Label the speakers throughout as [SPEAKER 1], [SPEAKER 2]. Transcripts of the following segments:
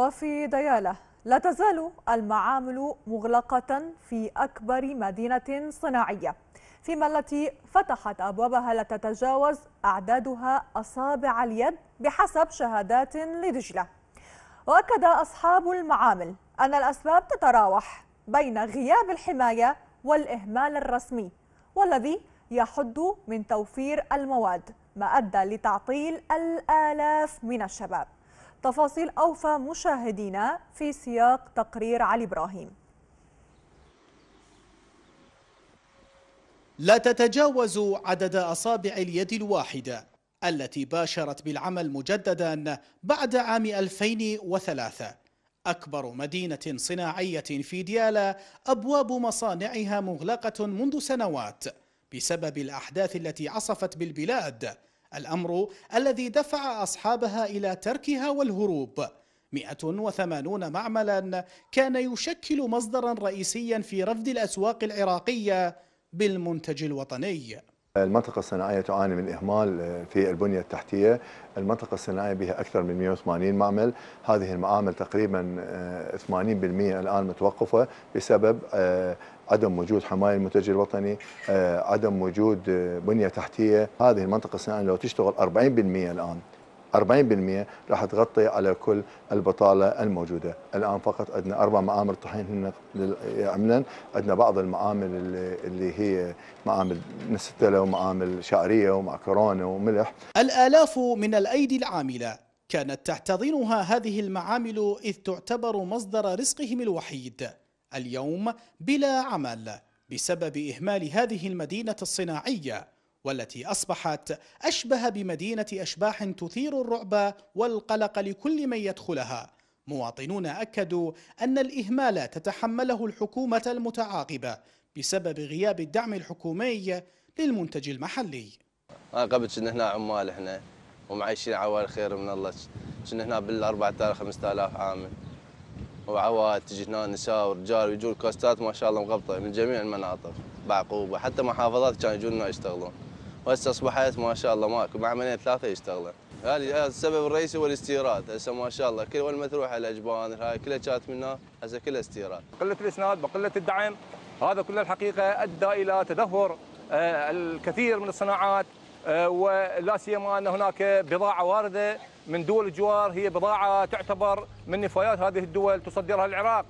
[SPEAKER 1] وفي ديالة لا تزال المعامل مغلقة في أكبر مدينة صناعية فيما التي فتحت أبوابها لا تتجاوز أعدادها أصابع اليد بحسب شهادات لدجلة وأكد أصحاب المعامل أن الأسباب تتراوح بين غياب الحماية والإهمال الرسمي والذي يحد من توفير المواد ما أدى لتعطيل الآلاف من الشباب تفاصيل أوفى مشاهدينا في سياق تقرير علي إبراهيم
[SPEAKER 2] لا تتجاوز عدد أصابع اليد الواحدة التي باشرت بالعمل مجددا بعد عام 2003 أكبر مدينة صناعية في ديالا أبواب مصانعها مغلقة منذ سنوات بسبب الأحداث التي عصفت بالبلاد الأمر الذي دفع أصحابها إلى تركها والهروب 180 معملا كان يشكل مصدرا رئيسيا في رفد الأسواق العراقية بالمنتج الوطني
[SPEAKER 3] المنطقة الصناعية تعاني من إهمال آه، في البنية التحتية المنطقة الصناعية بها أكثر من 180 معمل هذه المعامل تقريبا 80% آه، الآن متوقفة بسبب آه، عدم وجود حماية المنتج الوطني عدم وجود بنية تحتية هذه المنطقة الصناعية لو تشتغل 40% الآن 40% راح تغطي على كل البطالة الموجودة الآن فقط عندنا أربع معامل طحين عملا عندنا بعض المعامل اللي هي معامل نستلة ومعامل شعرية ومعكرونة وملح
[SPEAKER 2] الآلاف من الأيدي العاملة كانت تحتضنها هذه المعامل إذ تعتبر مصدر رزقهم الوحيد اليوم بلا عمل بسبب إهمال هذه المدينة الصناعية والتي أصبحت أشبه بمدينة أشباح تثير الرعب والقلق لكل من يدخلها مواطنون أكدوا أن الإهمال تتحمله الحكومة المتعاقبة بسبب غياب الدعم الحكومي للمنتج المحلي
[SPEAKER 4] آه، قبل كنا هنا عمال احنا ومعيشين عوال خير من الله كنا هنا بال 4000 5000 عامل وعوائل تجي هنا نساء ورجال ويجون كاستات ما شاء الله مغبطه من جميع المناطق بعقوبه حتى محافظات كانوا يجون يشتغلون وهسه اصبحت ما شاء الله ماكو مع ثلاثه يشتغلون هذا السبب الرئيسي هو الاستيراد هسه ما شاء الله كل وين ما تروح الاجبان هاي كلها كانت منها هسه كلها استيراد قله الاسناد وقله الدعم هذا كله الحقيقه ادى الى تدهور آه، الكثير من الصناعات آه، ولا سيما ان هناك بضاعه وارده من دول الجوار هي بضاعه تعتبر من نفايات هذه الدول تصدرها العراق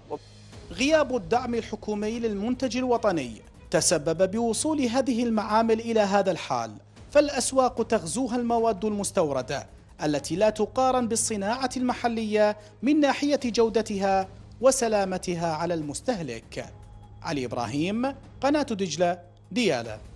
[SPEAKER 2] غياب الدعم الحكومي للمنتج الوطني تسبب بوصول هذه المعامل إلى هذا الحال فالأسواق تغزوها المواد المستوردة التي لا تقارن بالصناعة المحلية من ناحية جودتها وسلامتها على المستهلك علي إبراهيم قناة دجلة ديالة